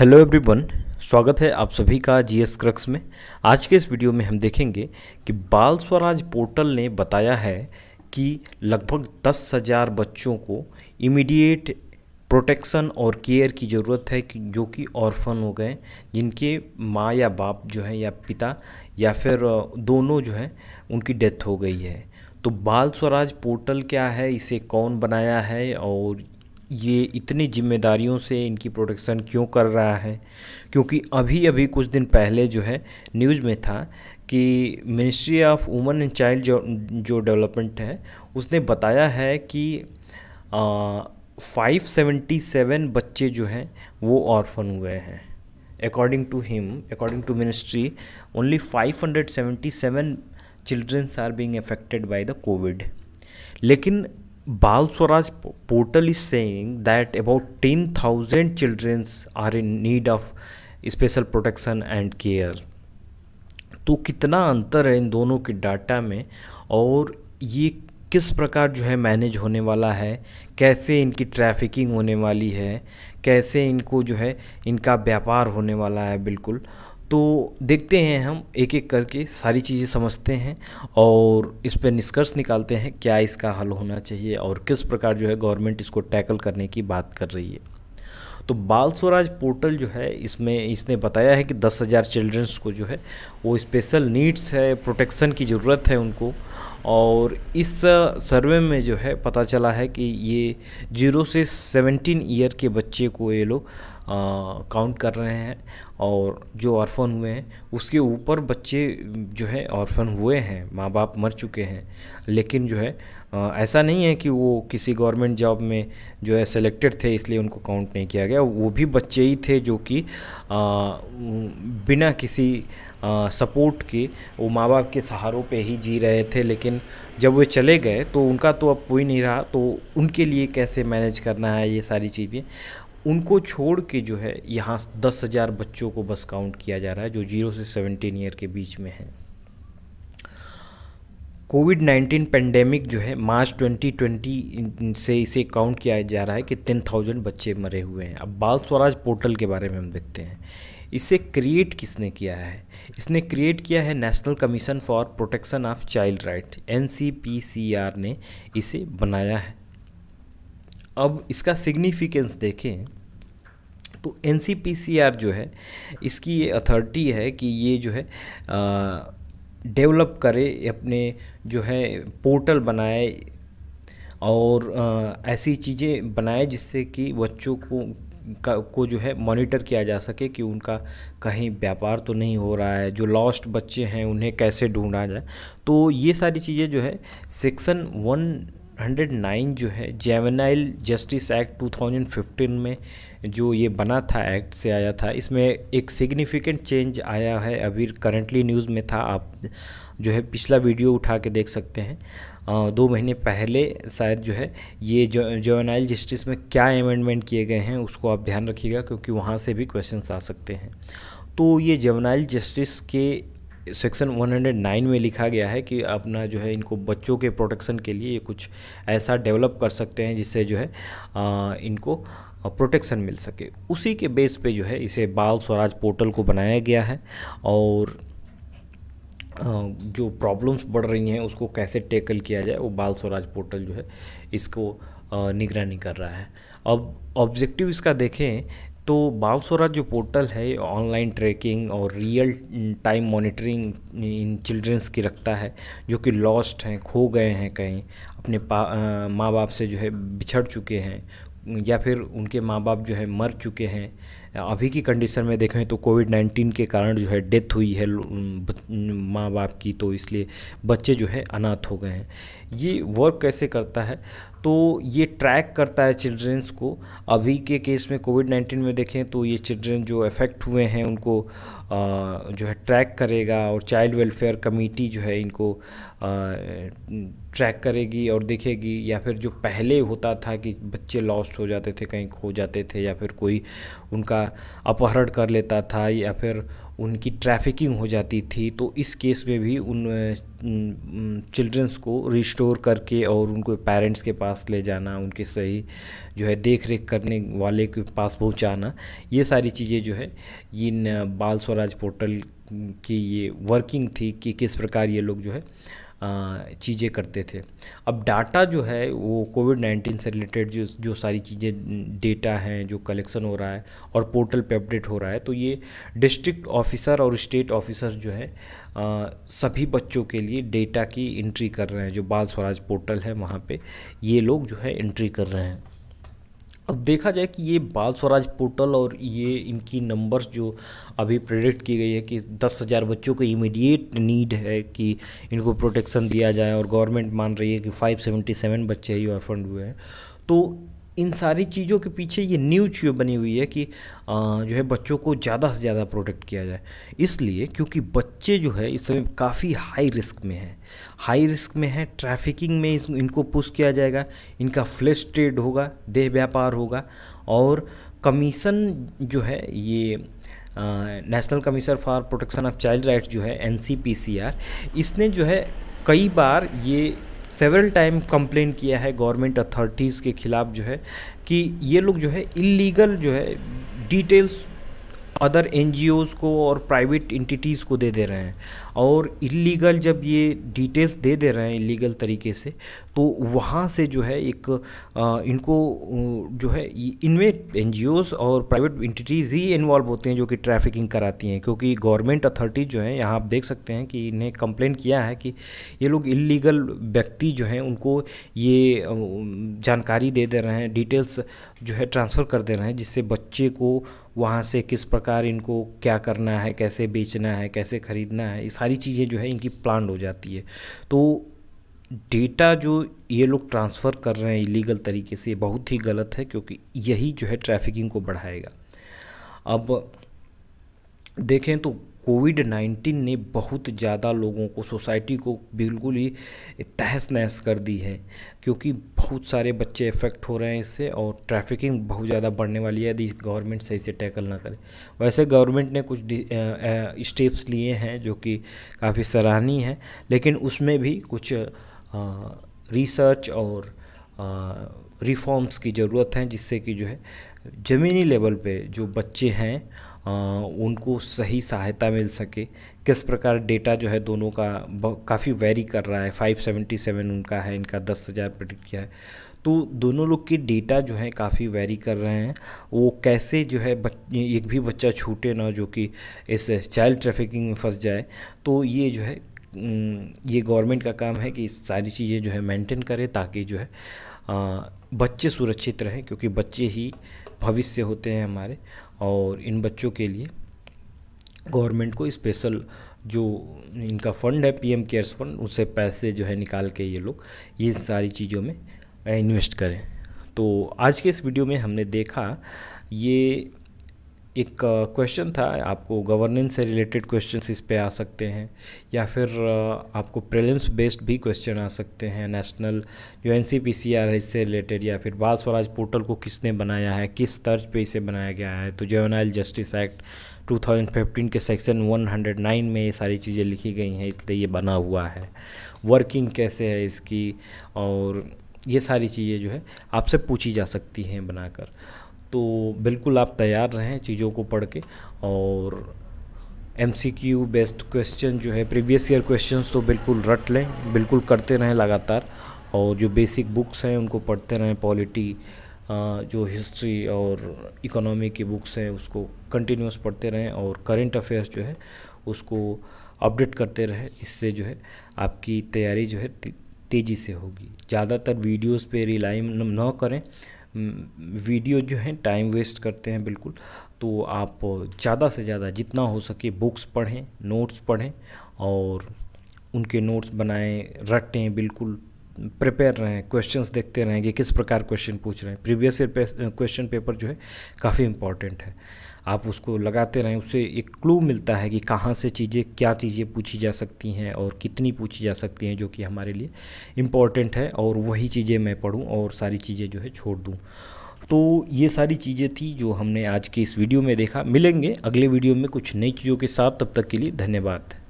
hello everyone स्वागत है आप सभी का जीएस क्रक्स में आज के इस वीडियो में हम देखेंगे कि बाल स्वराज पोर्टल ने बताया है कि लगभग दस हज़ार बच्चों को इमीडिएट प्रोटेक्शन और केयर की ज़रूरत है कि जो कि ऑर्फन हो गए जिनके माँ या बाप जो है या पिता या फिर दोनों जो हैं उनकी डेथ हो गई है तो बाल स्वराज पोर्टल क्या है इसे कौन बनाया है और ये इतनी जिम्मेदारियों से इनकी प्रोटेक्शन क्यों कर रहा है क्योंकि अभी अभी कुछ दिन पहले जो है न्यूज़ में था कि ministry of women and child जो जो डेवलपमेंट है उसने बताया है कि फाइव सेवेंटी सेवन बच्चे जो हैं वो ऑर्फन हुए हैं according to him according to ministry only five hundred seventy seven childrens are being affected by the COVID लेकिन Bal Swaraj portal is saying that about ten thousand childrens are in need of special protection and care तो कितना अंतर है इन दोनों के data में और ये किस प्रकार जो है मैनेज होने वाला है कैसे इनकी ट्रैफिकिंग होने वाली है कैसे इनको जो है इनका व्यापार होने वाला है बिल्कुल तो देखते हैं हम एक एक करके सारी चीज़ें समझते हैं और इस पर निष्कर्ष निकालते हैं क्या इसका हल होना चाहिए और किस प्रकार जो है गवर्नमेंट इसको टैकल करने की बात कर रही है तो बाल स्वराज पोर्टल जो है इसमें इसने बताया है कि दस हज़ार चिल्ड्रंस को जो है वो स्पेशल नीड्स है प्रोटेक्शन की ज़रूरत है उनको और इस सर्वे में जो है पता चला है कि ये जीरो से सेवेंटीन ईयर के बच्चे को ये लोग काउंट कर रहे हैं और जो ऑर्फन हुए हैं उसके ऊपर बच्चे जो है ऑर्फन हुए हैं माँ बाप मर चुके हैं लेकिन जो है आ, ऐसा नहीं है कि वो किसी गवर्नमेंट जॉब में जो है सेलेक्टेड थे इसलिए उनको काउंट नहीं किया गया वो भी बच्चे ही थे जो कि बिना किसी सपोर्ट के वो माँ बाप के सहारों पे ही जी रहे थे लेकिन जब वे चले गए तो उनका तो अब कोई नहीं रहा तो उनके लिए कैसे मैनेज करना है ये सारी चीज़ें उनको छोड़ के जो है यहाँ दस हज़ार बच्चों को बस काउंट किया जा रहा है जो जीरो से सेवेंटीन ईयर के बीच में है कोविड नाइन्टीन पेंडेमिक जो है मार्च 2020 से इसे काउंट किया जा रहा है कि टेन थाउजेंड बच्चे मरे हुए हैं अब बाल स्वराज पोर्टल के बारे में हम देखते हैं इसे क्रिएट किसने किया है इसने क्रिएट किया है national commission for protection of child right N ने इसे बनाया है अब इसका सिग्निफिकेंस देखें तो एन जो है इसकी ये अथॉरिटी है कि ये जो है डेवलप करे अपने जो है पोर्टल बनाए और आ, ऐसी चीज़ें बनाए जिससे कि बच्चों को का को जो है मॉनिटर किया जा सके कि उनका कहीं व्यापार तो नहीं हो रहा है जो लॉस्ट बच्चे हैं उन्हें कैसे ढूंढा जाए तो ये सारी चीज़ें जो है सेक्शन वन 109 जो है जेवनाइल जस्टिस एक्ट 2015 में जो ये बना था एक्ट से आया था इसमें एक सिग्निफिकेंट चेंज आया है अभी करंटली न्यूज़ में था आप जो है पिछला वीडियो उठा के देख सकते हैं आ, दो महीने पहले शायद जो है ये जो जोनाइल जस्टिस में क्या अमेंडमेंट किए गए हैं उसको आप ध्यान रखिएगा क्योंकि वहाँ से भी क्वेश्चन आ सकते हैं तो ये जेवनाइल जस्टिस के सेक्शन 109 में लिखा गया है कि अपना जो है इनको बच्चों के प्रोटेक्शन के लिए कुछ ऐसा डेवलप कर सकते हैं जिससे जो है आ, इनको प्रोटेक्शन मिल सके उसी के बेस पे जो है इसे बाल स्वराज पोर्टल को बनाया गया है और जो प्रॉब्लम्स बढ़ रही हैं उसको कैसे टेकल किया जाए वो बाल स्वराज पोर्टल जो है इसको निगरानी कर रहा है अब ऑब्जेक्टिव इसका देखें तो बालसोरा जो पोर्टल है ऑनलाइन ट्रैकिंग और रियल टाइम मॉनिटरिंग इन चिल्ड्रंस की रखता है जो कि लॉस्ट हैं खो गए हैं कहीं अपने माँ बाप से जो है बिछड़ चुके हैं या फिर उनके माँ बाप जो है मर चुके हैं अभी की कंडीशन में देखें तो कोविड नाइन्टीन के कारण जो है डेथ हुई है माँ बाप की तो इसलिए बच्चे जो है अनाथ हो गए हैं ये वर्क कैसे करता है तो ये ट्रैक करता है चिल्ड्रेंस को अभी के केस में कोविड नाइन्टीन में देखें तो ये चिल्ड्रेन जो अफेक्ट हुए हैं उनको जो है ट्रैक करेगा और चाइल्ड वेलफेयर कमेटी जो है इनको ट्रैक करेगी और देखेगी या फिर जो पहले होता था कि बच्चे लॉस्ट हो जाते थे कहीं खो जाते थे या फिर कोई उनका अपहरण कर लेता था या फिर उनकी ट्रैफिकिंग हो जाती थी तो इस केस में भी उन चिल्ड्रंस को रिस्टोर करके और उनको पेरेंट्स के पास ले जाना उनके सही जो है देख रेख करने वाले के पास पहुंचाना ये सारी चीज़ें जो है इन बाल स्वराज पोर्टल की ये वर्किंग थी कि किस प्रकार ये लोग जो है चीज़ें करते थे अब डाटा जो है वो कोविड नाइन्टीन से रिलेटेड जो जो सारी चीज़ें डेटा हैं जो कलेक्शन हो रहा है और पोर्टल पे अपडेट हो रहा है तो ये डिस्ट्रिक्ट ऑफिसर और स्टेट ऑफिसर जो है आ, सभी बच्चों के लिए डेटा की एंट्री कर रहे हैं जो बाल स्वराज पोर्टल है वहाँ पे ये लोग जो है एंट्री कर रहे हैं अब देखा जाए कि ये बाल स्वराज पोर्टल और ये इनकी नंबर्स जो अभी प्रेडिक्ट की गई है कि दस हज़ार बच्चों को इमीडिएट नीड है कि इनको प्रोटेक्शन दिया जाए और गवर्नमेंट मान रही है कि 577 बच्चे ही ऑर्फंड हुए हैं तो इन सारी चीज़ों के पीछे ये न्यू चीज़ बनी हुई है कि जो है बच्चों को ज़्यादा से ज़्यादा प्रोटेक्ट किया जाए इसलिए क्योंकि बच्चे जो है इस समय काफ़ी हाई रिस्क में हैं हाई रिस्क में है ट्रैफिकिंग में इनको पुश किया जाएगा इनका फ्लैश ट्रेड होगा देह व्यापार होगा और कमीशन जो है ये national commission for protection of child rights जो है एन इसने जो है कई बार ये सेवरल टाइम कंप्लेन किया है गवर्नमेंट अथॉरिटीज़ के ख़िलाफ़ जो है कि ये लोग जो है इलीगल जो है डिटेल्स अदर एन को और प्राइवेट इंटिटीज़ को दे दे रहे हैं और इलीगल जब ये डिटेल्स दे दे रहे हैं इलीगल तरीके से तो वहाँ से जो है एक आ, इनको जो है इनमें एन और प्राइवेट इंटिटीज़ ही इन्वॉल्व होते हैं जो कि ट्रैफिकिंग कराती हैं क्योंकि गवर्नमेंट अथॉरिटी जो है यहाँ आप देख सकते हैं कि इन्हें कंप्लेंट किया है कि ये लोग इलीगल व्यक्ति जो हैं उनको ये जानकारी दे दे रहे हैं डिटेल्स जो है ट्रांसफ़र कर दे रहे हैं जिससे बच्चे को वहाँ से किस प्रकार इनको क्या करना है कैसे बेचना है कैसे ख़रीदना है ये सारी चीज़ें जो है इनकी प्लान हो जाती है तो डेटा जो ये लोग ट्रांसफ़र कर रहे हैं इलीगल तरीके से बहुत ही गलत है क्योंकि यही जो है ट्रैफिकिंग को बढ़ाएगा अब देखें तो कोविड नाइन्टीन ने बहुत ज़्यादा लोगों को सोसाइटी को बिल्कुल ही तहस नहस कर दी है क्योंकि बहुत सारे बच्चे इफ़ेक्ट हो रहे हैं इससे और ट्रैफिकिंग बहुत ज़्यादा बढ़ने वाली है यदि गवर्नमेंट सही से टैकल ना करे वैसे गवर्नमेंट ने कुछ स्टेप्स लिए हैं जो कि काफ़ी सराहनीय है लेकिन उसमें भी कुछ रिसर्च और रिफॉर्म्स की ज़रूरत है जिससे कि जो है ज़मीनी लेवल पे जो बच्चे हैं उनको सही सहायता मिल सके किस प्रकार डेटा जो है दोनों का काफ़ी वेरी कर रहा है 577 उनका है इनका दस हज़ार प्रडिक्ट किया है तो दोनों लोग के डेटा जो है काफ़ी वेरी कर रहे हैं वो कैसे जो है एक भी बच्चा छूटे ना जो कि इस चाइल्ड ट्रैफिकिंग में फंस जाए तो ये जो है ये गवर्नमेंट का काम है कि सारी चीज़ें जो है मेंटेन करें ताकि जो है बच्चे सुरक्षित रहें क्योंकि बच्चे ही भविष्य होते हैं हमारे और इन बच्चों के लिए गवर्नमेंट को स्पेशल जो इनका फंड है पीएम केयर्स फंड उससे पैसे जो है निकाल के ये लोग ये सारी चीज़ों में इन्वेस्ट करें तो आज के इस वीडियो में हमने देखा ये एक क्वेश्चन था आपको गवर्नेंस से रिलेटेड क्वेश्चंस इस पे आ सकते हैं या फिर आपको प्रीलिम्स बेस्ड भी क्वेश्चन आ सकते हैं national U N C P इससे रिलेटेड या फिर बाल स्वराज पोर्टल को किसने बनाया है किस तर्ज पे इसे बनाया गया है तो जोनाइल जस्टिस एक्ट 2015 के सेक्शन 109 में ये सारी चीज़ें लिखी गई हैं इसलिए ये बना हुआ है वर्किंग कैसे है इसकी और ये सारी चीज़ें जो है आपसे पूछी जा सकती हैं बनाकर तो बिल्कुल आप तैयार रहें चीज़ों को पढ़ के और M C Q based question जो है प्रीवियस ईयर क्वेश्चंस तो बिल्कुल रट लें बिल्कुल करते रहें लगातार और जो बेसिक बुक्स हैं उनको पढ़ते रहें पॉलिटी जो हिस्ट्री और इकोनॉमी की बुक्स हैं उसको कंटिन्यूस पढ़ते रहें और करेंट अफेयर्स जो है उसको अपडेट करते रहें इससे जो है आपकी तैयारी जो है तेज़ी से होगी ज़्यादातर वीडियोस पे रिलाई न करें हम्म, वीडियो जो है टाइम वेस्ट करते हैं बिल्कुल तो आप ज़्यादा से ज़्यादा जितना हो सके बुक्स पढ़ें नोट्स पढ़ें और उनके नोट्स बनाएं रटें बिल्कुल प्रिपेयर रहें क्वेश्चंस देखते रहें कि किस प्रकार क्वेश्चन पूछ रहे हैं प्रीवियस ईयर क्वेश्चन पेपर जो है काफ़ी इम्पॉर्टेंट है आप उसको लगाते रहें उससे एक क्लू मिलता है कि कहाँ से चीज़ें क्या चीज़ें पूछी जा सकती हैं और कितनी पूछी जा सकती हैं जो कि हमारे लिए इम्पॉर्टेंट है और वही चीज़ें मैं पढ़ूँ और सारी चीज़ें जो है छोड़ दूँ तो ये सारी चीज़ें थी जो हमने आज के इस वीडियो में देखा मिलेंगे अगले वीडियो में कुछ नई चीज़ों के साथ तब तक के लिए धन्यवाद